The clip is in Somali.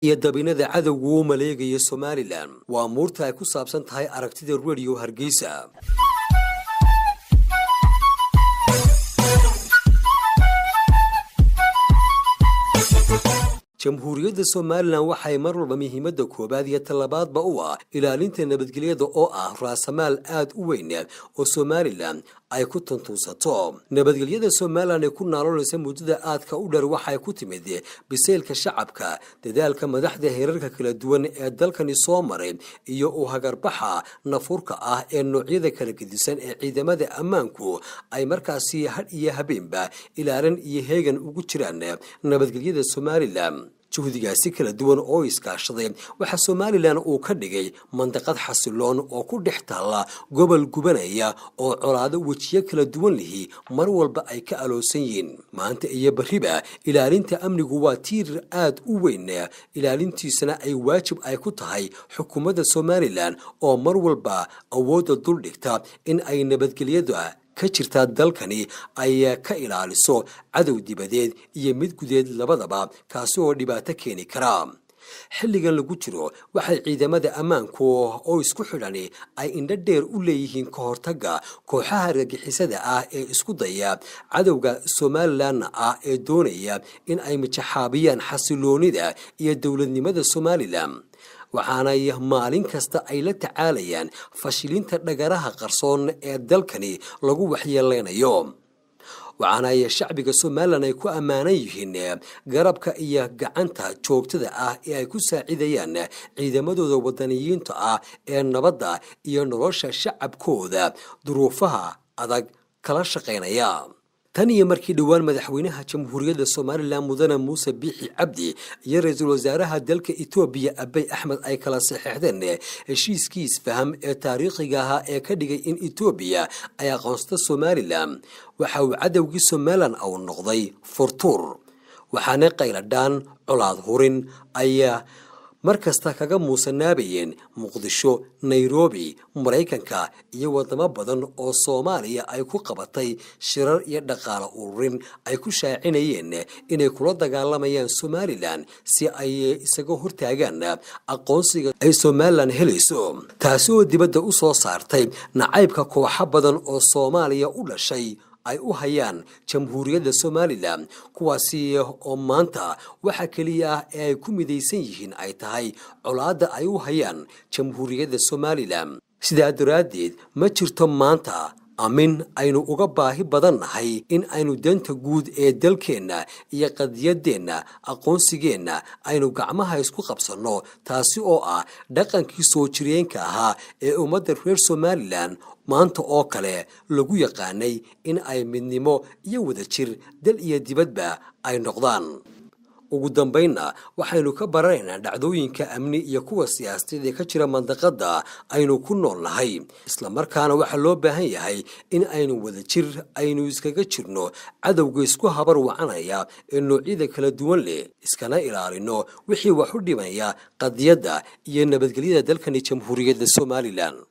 iyo dabinada cadowgu u maleegaya somalilan waa muurta ay ku saabsan tahay aragtida rediyo hargeysa jamhuuriyadda somalilan waxay mar walba muhiimadda koowaad iyo tallabaadba u ah ilaalinta nabadgelyada oo ah raasamaal aada u weyn oo somalilan ay ku tuntuunsato nabadgelyada somalilan ee ku naalanaysa muddada aadka u dheer waxay ku timid biseylka shacabka dadaalka madaxda heerarka kala duwan ee dalkani soo maray iyo u hagarbaxa nafurka ah ee noocyada kala gedisan ee ciidamada ammaanku ay markaasi had iyo habeenba ilaalin iyo heegan ugu jiraan nabadgelyada somalilan juhdigaasi kala duwan oo iskaashaday waxaa somalilan uu ka dhigay mandaqad xasiloon oo ku dhex taalla gobol gubanaya oo colaado wejiyo kala duwan lihi mar walba ay ka aloosan yihiin maanta iyo beriba ilaalinta amnigu waa tiirir aad u weyna ilaalintiisana ay waajib ay ku tahay xukuumadda somalilan oo mar walba awoodda duldhigta in ay nabadgelyada ka jirta dalkani ayaa ka ilaaliso cadow dibadeed iyo mid gudeed labadaba kaasi oo dhibaato keeni kara xilligan lagu jiro waxay ciidamada ammaanku oo isku xidhani ay indho dheer u leeyihiin ka hortagga kooxaha ragixisada ah ee isku daya cadowga somalilanna ah ee doonaya in ay mijaxaabiyaan xasiloonida iyo dowladnimada somalilan waxaanay maalin kasta ay la tacaalayaan fashilinta dhagaraha qarsoon ee dalkani lagu waxyeeleynayo waxaana shacbiga somalilan ay ku ammaanan yihiin eh, garabka iyo gacanta joogtada ah ee ay ku saacidayaan eh, ciidamadooda wadaniyiinta ah ee nabadda iyo nolosha shacabkooda duruufaha adag kala shaqaynaya tan iyo markii dhowaan madaxweynaha jamhuuriyadda somalilan mudane muuse biixi cabdi iyo ra-iisul wasaaraha dalka etoobiya abey axmed ay kala saxeexdeen heshiiskiis faham ee taariikhiga ahaa ee ka dhigay in etoobiya ay aqoonsato somalilan waxa uu cadowgii somalilan uu noqday furtuur waxaana qayladhaan colaad hurin ayaa mar kasta kaga muusanaabayeen muqdisho nairobi maraykanka iyo wadamo badan oo soomaaliya ay ku qabatay shirar iyo dhaqaale ururin ay ku shaacinayeen inay kula dagaalamayaan somalilan si ay isaga hortaagaan aqoonsiga ay somalilan helayso taasi oo dibadda usoo saartay nacaybka kooxo badan oo soomaaliya u dhashay ay u hayaan jamhuuriyadda somalilan kuwaasi oo maanta waxa keliya ah ee ay ku midaysan yihiin ay tahay colaadda ay u hayaan jamhuuriyadda somalilan sidaa daraaddeed ma jirto maanta amin aynu uga baahi badan nahay in aynu danta guud ee dalkeenna iyo qadiyaddeenna aqoonsigeenna aynu gacmaha isku qabsanno taasi oo ah dhaqankii soo jireenka ahaa ee ummadda reer somalilan maanta oo kale lagu yaqaanay in ay midnimo iyo wadajir dal iyo dibadba ay noqdaan ugu dambaynna waxaynu ka baranaynaa dhacdooyinka amni iyo kuwa siyaasadeed ee ka jira mandaqada aynu ku nool nahay islamarkaana waxaa loo baahan yahay in aynu wada jir aynu iskaga jirno cadowga isku habar wacanaya ee noocyada kala duwan leh iskana ilaalino wixii wax u dhimaya qadiyadda iyo nabadgelyada dalkani jamhuuriyadda somalilan